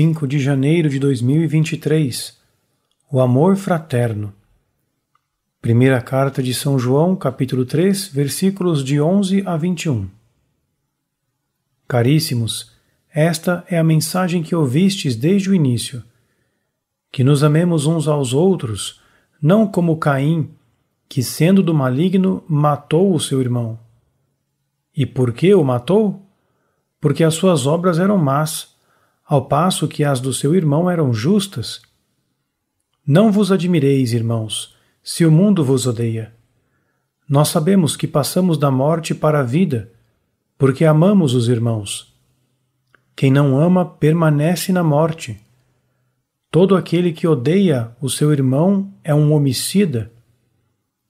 5 de janeiro de 2023 O amor fraterno. Primeira carta de São João, capítulo 3, versículos de 11 a 21. Caríssimos, esta é a mensagem que ouvistes desde o início: que nos amemos uns aos outros, não como Caim, que sendo do maligno matou o seu irmão. E por que o matou? Porque as suas obras eram más ao passo que as do seu irmão eram justas. Não vos admireis, irmãos, se o mundo vos odeia. Nós sabemos que passamos da morte para a vida, porque amamos os irmãos. Quem não ama permanece na morte. Todo aquele que odeia o seu irmão é um homicida.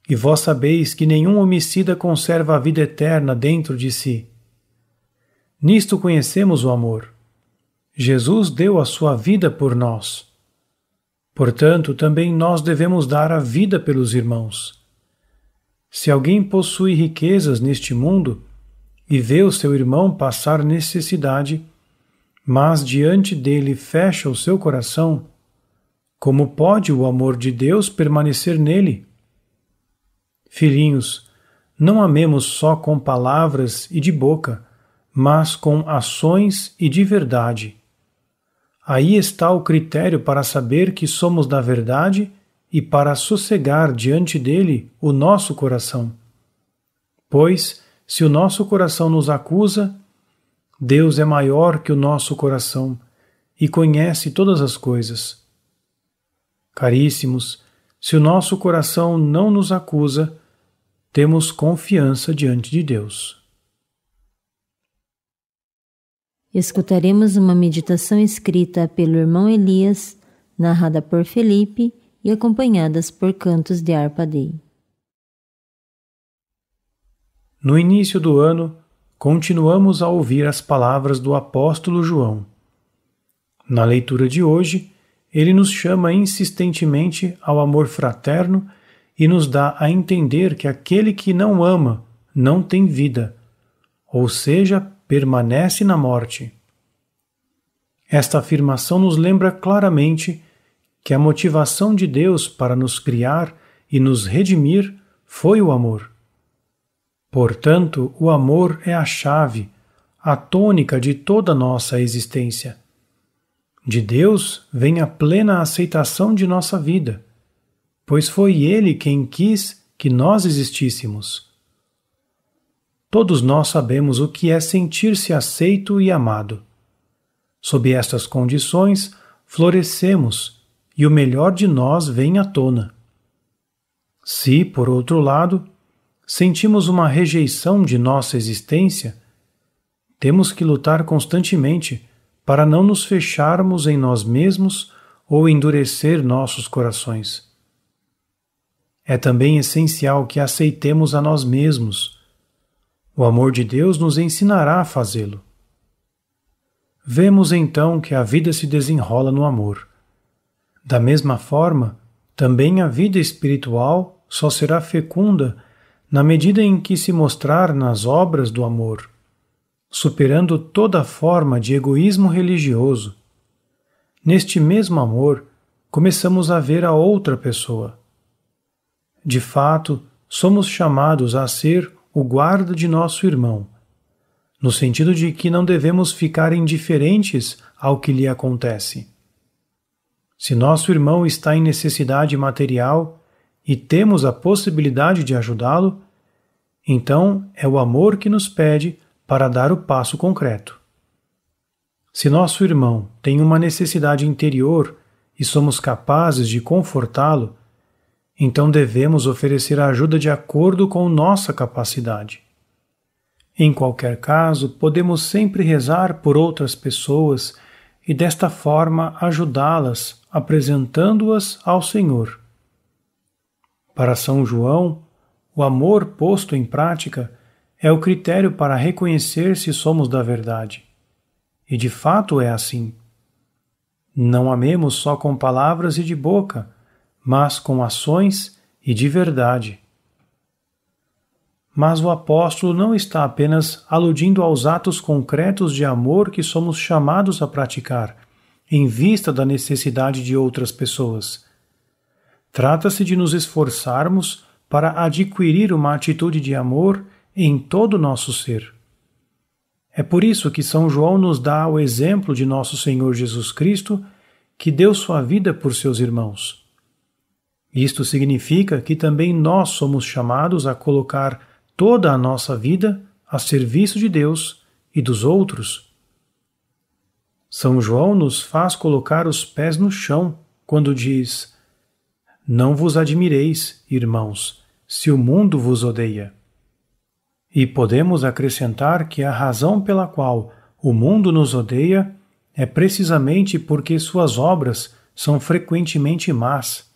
E vós sabeis que nenhum homicida conserva a vida eterna dentro de si. Nisto conhecemos o amor Jesus deu a sua vida por nós. Portanto, também nós devemos dar a vida pelos irmãos. Se alguém possui riquezas neste mundo e vê o seu irmão passar necessidade, mas diante dele fecha o seu coração, como pode o amor de Deus permanecer nele? Filhinhos, não amemos só com palavras e de boca, mas com ações e de verdade. Aí está o critério para saber que somos da verdade e para sossegar diante dele o nosso coração. Pois, se o nosso coração nos acusa, Deus é maior que o nosso coração e conhece todas as coisas. Caríssimos, se o nosso coração não nos acusa, temos confiança diante de Deus. Escutaremos uma meditação escrita pelo irmão Elias, narrada por Felipe e acompanhadas por cantos de Arpadei. No início do ano, continuamos a ouvir as palavras do apóstolo João. Na leitura de hoje, ele nos chama insistentemente ao amor fraterno e nos dá a entender que aquele que não ama não tem vida, ou seja, permanece na morte. Esta afirmação nos lembra claramente que a motivação de Deus para nos criar e nos redimir foi o amor. Portanto, o amor é a chave, a tônica de toda nossa existência. De Deus vem a plena aceitação de nossa vida, pois foi Ele quem quis que nós existíssemos. Todos nós sabemos o que é sentir-se aceito e amado. Sob estas condições, florescemos e o melhor de nós vem à tona. Se, por outro lado, sentimos uma rejeição de nossa existência, temos que lutar constantemente para não nos fecharmos em nós mesmos ou endurecer nossos corações. É também essencial que aceitemos a nós mesmos o amor de Deus nos ensinará a fazê-lo. Vemos então que a vida se desenrola no amor. Da mesma forma, também a vida espiritual só será fecunda na medida em que se mostrar nas obras do amor, superando toda forma de egoísmo religioso. Neste mesmo amor, começamos a ver a outra pessoa. De fato, somos chamados a ser o guarda de nosso irmão, no sentido de que não devemos ficar indiferentes ao que lhe acontece. Se nosso irmão está em necessidade material e temos a possibilidade de ajudá-lo, então é o amor que nos pede para dar o passo concreto. Se nosso irmão tem uma necessidade interior e somos capazes de confortá-lo, então devemos oferecer a ajuda de acordo com nossa capacidade. Em qualquer caso, podemos sempre rezar por outras pessoas e desta forma ajudá-las, apresentando-as ao Senhor. Para São João, o amor posto em prática é o critério para reconhecer se somos da verdade. E de fato é assim. Não amemos só com palavras e de boca, mas com ações e de verdade. Mas o apóstolo não está apenas aludindo aos atos concretos de amor que somos chamados a praticar, em vista da necessidade de outras pessoas. Trata-se de nos esforçarmos para adquirir uma atitude de amor em todo o nosso ser. É por isso que São João nos dá o exemplo de nosso Senhor Jesus Cristo, que deu sua vida por seus irmãos. Isto significa que também nós somos chamados a colocar toda a nossa vida a serviço de Deus e dos outros. São João nos faz colocar os pés no chão quando diz: Não vos admireis, irmãos, se o mundo vos odeia. E podemos acrescentar que a razão pela qual o mundo nos odeia é precisamente porque suas obras são frequentemente más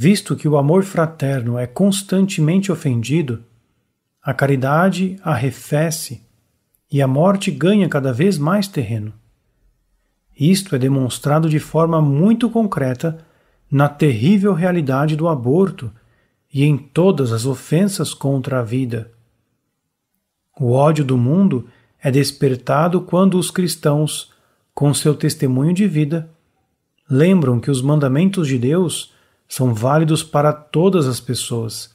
Visto que o amor fraterno é constantemente ofendido, a caridade arrefece e a morte ganha cada vez mais terreno. Isto é demonstrado de forma muito concreta na terrível realidade do aborto e em todas as ofensas contra a vida. O ódio do mundo é despertado quando os cristãos, com seu testemunho de vida, lembram que os mandamentos de Deus são válidos para todas as pessoas,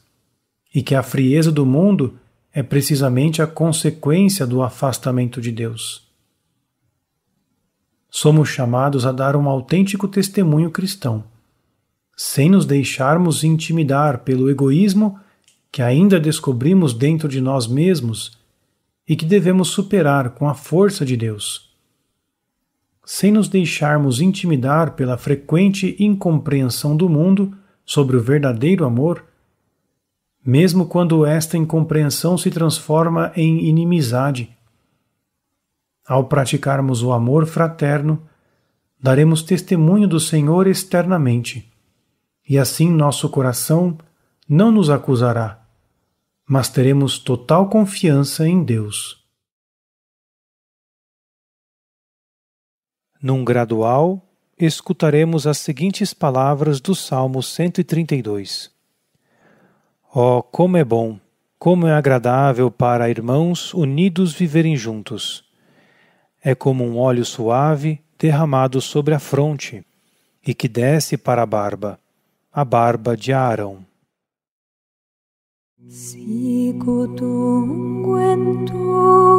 e que a frieza do mundo é precisamente a consequência do afastamento de Deus. Somos chamados a dar um autêntico testemunho cristão, sem nos deixarmos intimidar pelo egoísmo que ainda descobrimos dentro de nós mesmos e que devemos superar com a força de Deus sem nos deixarmos intimidar pela frequente incompreensão do mundo sobre o verdadeiro amor, mesmo quando esta incompreensão se transforma em inimizade. Ao praticarmos o amor fraterno, daremos testemunho do Senhor externamente, e assim nosso coração não nos acusará, mas teremos total confiança em Deus. Num gradual, escutaremos as seguintes palavras do Salmo 132. Oh, como é bom, como é agradável para irmãos unidos viverem juntos. É como um óleo suave derramado sobre a fronte e que desce para a barba, a barba de Aarão. Sigo tu